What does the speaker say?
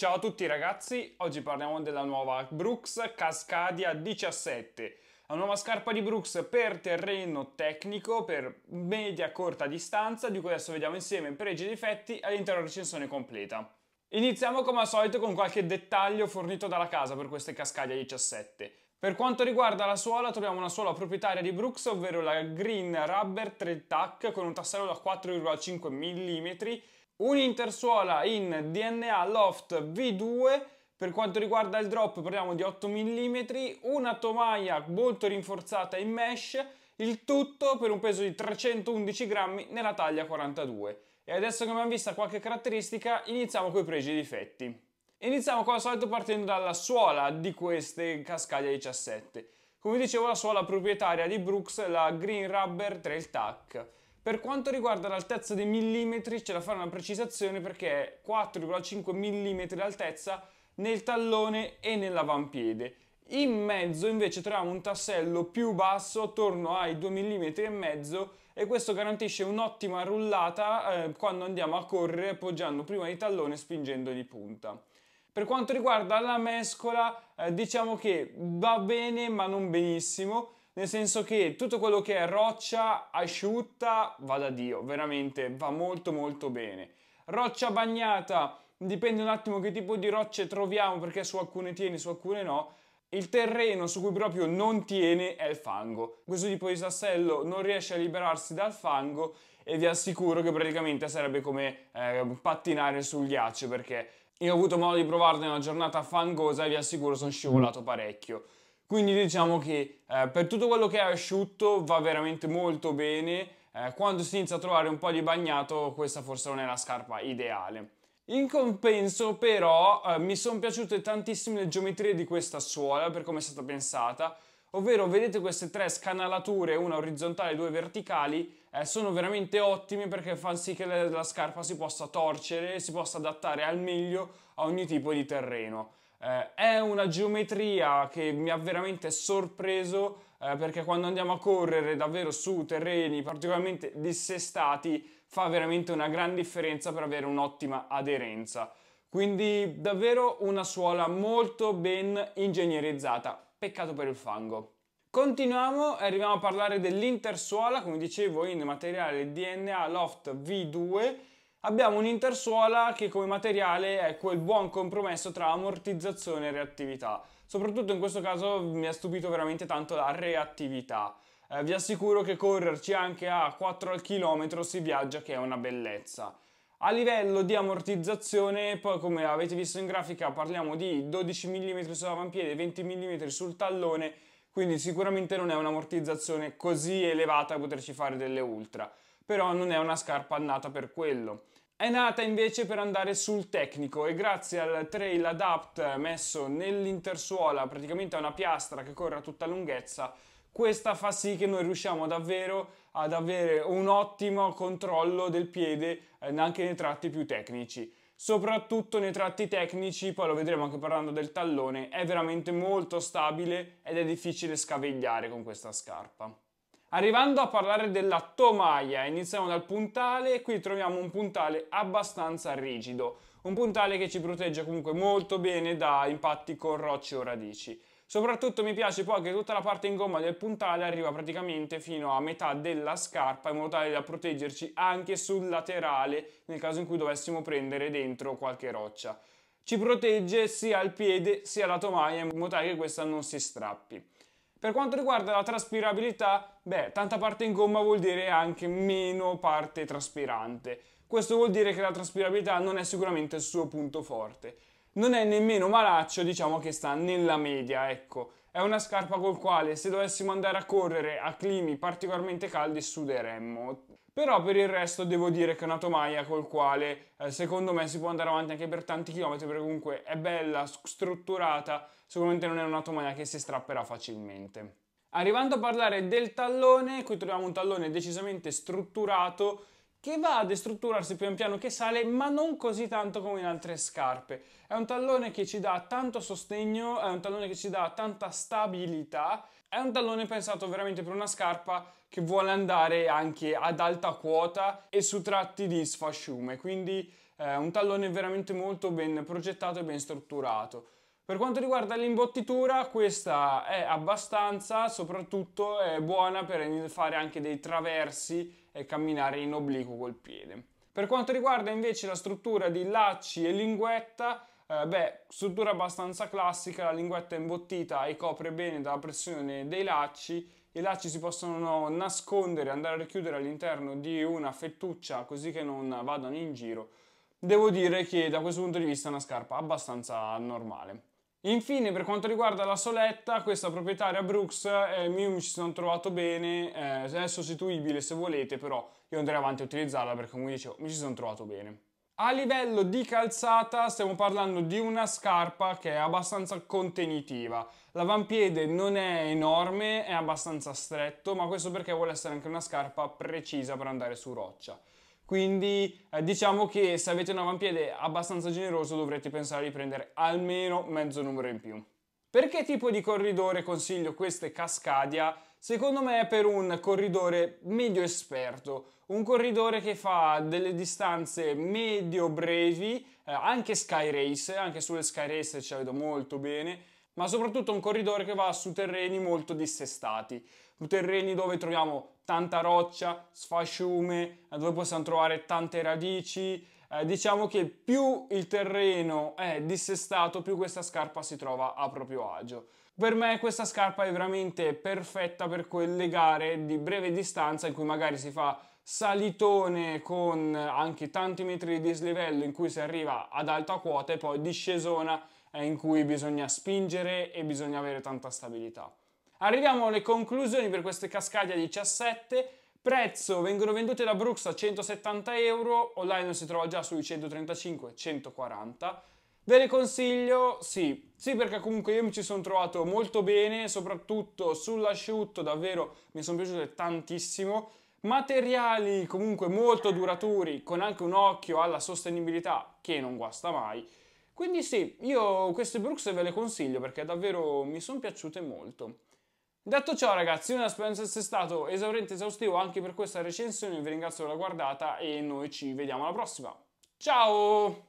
Ciao a tutti ragazzi, oggi parliamo della nuova Brooks Cascadia 17 la nuova scarpa di Brooks per terreno tecnico, per media corta distanza, di cui adesso vediamo insieme pregi e difetti all'interno della recensione completa. Iniziamo come al solito con qualche dettaglio fornito dalla casa per queste Cascadia 17. Per quanto riguarda la suola, troviamo una suola proprietaria di Brooks, ovvero la Green Rubber 3 Tac con un tassello da 4,5 mm un intersuola in DNA Loft V2 per quanto riguarda il drop parliamo di 8 mm, una tomaia molto rinforzata in mesh, il tutto per un peso di 311 grammi nella taglia 42. E adesso che abbiamo vista qualche caratteristica iniziamo con i pregi e i difetti. Iniziamo come al solito partendo dalla suola di queste cascaglia 17. Come dicevo la suola proprietaria di Brooks, la Green Rubber Trail Tack per quanto riguarda l'altezza dei millimetri ce la fare una precisazione perché è 4,5 mm l'altezza nel tallone e nell'avampiede. In mezzo invece troviamo un tassello più basso attorno ai 2 mm e mezzo e questo garantisce un'ottima rullata eh, quando andiamo a correre appoggiando prima il tallone e spingendo di punta. Per quanto riguarda la mescola eh, diciamo che va bene ma non benissimo nel senso che tutto quello che è roccia asciutta va da Dio, veramente va molto molto bene. Roccia bagnata, dipende un attimo che tipo di rocce troviamo perché su alcune tiene, su alcune no. Il terreno su cui proprio non tiene è il fango. Questo tipo di sassello non riesce a liberarsi dal fango e vi assicuro che praticamente sarebbe come eh, pattinare sul ghiaccio perché io ho avuto modo di provarne una giornata fangosa e vi assicuro sono scivolato parecchio. Quindi diciamo che eh, per tutto quello che è asciutto va veramente molto bene. Eh, quando si inizia a trovare un po' di bagnato questa forse non è la scarpa ideale. In compenso però eh, mi sono piaciute tantissime le geometrie di questa suola per come è stata pensata, ovvero vedete queste tre scanalature, una orizzontale e due verticali, eh, sono veramente ottime perché fanno sì che la, la scarpa si possa torcere, e si possa adattare al meglio a ogni tipo di terreno. Eh, è una geometria che mi ha veramente sorpreso eh, perché quando andiamo a correre davvero su terreni particolarmente dissestati fa veramente una gran differenza per avere un'ottima aderenza. Quindi davvero una suola molto ben ingegnerizzata. Peccato per il fango. Continuiamo e arriviamo a parlare dell'intersuola, come dicevo in materiale DNA Loft V2 Abbiamo un'intersuola che come materiale è quel buon compromesso tra ammortizzazione e reattività. Soprattutto in questo caso mi ha stupito veramente tanto la reattività. Eh, vi assicuro che correrci anche a 4 al chilometro si viaggia che è una bellezza. A livello di ammortizzazione, poi come avete visto in grafica, parliamo di 12 mm sull'avampiede, 20 mm sul tallone, quindi sicuramente non è un'ammortizzazione così elevata da poterci fare delle ultra però non è una scarpa nata per quello. È nata invece per andare sul tecnico e grazie al trail adapt messo nell'intersuola, praticamente a una piastra che corre a tutta lunghezza, questa fa sì che noi riusciamo davvero ad avere un ottimo controllo del piede eh, anche nei tratti più tecnici. Soprattutto nei tratti tecnici, poi lo vedremo anche parlando del tallone, è veramente molto stabile ed è difficile scavegliare con questa scarpa. Arrivando a parlare della tomaia, iniziamo dal puntale, qui troviamo un puntale abbastanza rigido, un puntale che ci protegge comunque molto bene da impatti con rocce o radici. Soprattutto mi piace poi che tutta la parte in gomma del puntale arriva praticamente fino a metà della scarpa in modo tale da proteggerci anche sul laterale nel caso in cui dovessimo prendere dentro qualche roccia. Ci protegge sia il piede sia la tomaia in modo tale che questa non si strappi. Per quanto riguarda la traspirabilità, beh, tanta parte in gomma vuol dire anche meno parte traspirante. Questo vuol dire che la traspirabilità non è sicuramente il suo punto forte. Non è nemmeno malaccio, diciamo che sta nella media, ecco. È una scarpa col quale se dovessimo andare a correre a climi particolarmente caldi suderemmo, però per il resto devo dire che è una tomaia col quale eh, secondo me si può andare avanti anche per tanti chilometri perché comunque è bella, strutturata, sicuramente non è una tomaia che si strapperà facilmente. Arrivando a parlare del tallone, qui troviamo un tallone decisamente strutturato che va a destrutturarsi pian piano che sale, ma non così tanto come in altre scarpe. È un tallone che ci dà tanto sostegno, è un tallone che ci dà tanta stabilità, è un tallone pensato veramente per una scarpa che vuole andare anche ad alta quota e su tratti di sfasciume, quindi eh, un tallone veramente molto ben progettato e ben strutturato. Per quanto riguarda l'imbottitura, questa è abbastanza, soprattutto è buona per fare anche dei traversi e camminare in obliquo col piede. Per quanto riguarda invece la struttura di lacci e linguetta, eh, beh, struttura abbastanza classica, la linguetta è imbottita e copre bene dalla pressione dei lacci, i lacci si possono nascondere, andare a richiudere all'interno di una fettuccia così che non vadano in giro. Devo dire che da questo punto di vista è una scarpa abbastanza normale. Infine, per quanto riguarda la soletta, questa proprietaria Brooks, eh, mi ci sono trovato bene, eh, è sostituibile se volete, però io andrei avanti a utilizzarla perché, come dicevo, mi ci sono trovato bene. A livello di calzata stiamo parlando di una scarpa che è abbastanza contenitiva. L'avampiede non è enorme, è abbastanza stretto, ma questo perché vuole essere anche una scarpa precisa per andare su roccia. Quindi eh, diciamo che se avete un avampiede abbastanza generoso dovrete pensare di prendere almeno mezzo numero in più. Per che tipo di corridore consiglio queste Cascadia? Secondo me è per un corridore medio esperto, un corridore che fa delle distanze medio brevi, eh, anche Sky Race, anche sulle Sky Race ci vedo molto bene, ma soprattutto un corridore che va su terreni molto dissestati, terreni dove troviamo tanta roccia, sfasciume, dove possiamo trovare tante radici, eh, diciamo che più il terreno è dissestato, più questa scarpa si trova a proprio agio. Per me questa scarpa è veramente perfetta per quelle gare di breve distanza in cui magari si fa salitone con anche tanti metri di dislivello in cui si arriva ad alta quota e poi discesona in cui bisogna spingere e bisogna avere tanta stabilità. Arriviamo alle conclusioni per queste cascaglie 17 Prezzo, vengono vendute da Brooks a 170 euro, online si trova già sui 135-140. Ve le consiglio? Sì, sì perché comunque io mi ci sono trovato molto bene, soprattutto sull'asciutto davvero mi sono piaciute tantissimo. Materiali comunque molto duraturi, con anche un occhio alla sostenibilità che non guasta mai. Quindi sì, io queste Brooks ve le consiglio perché davvero mi sono piaciute molto. Detto ciò ragazzi, io spero di essere stato esauriente esaustivo anche per questa recensione, vi ringrazio per la guardata e noi ci vediamo alla prossima. Ciao!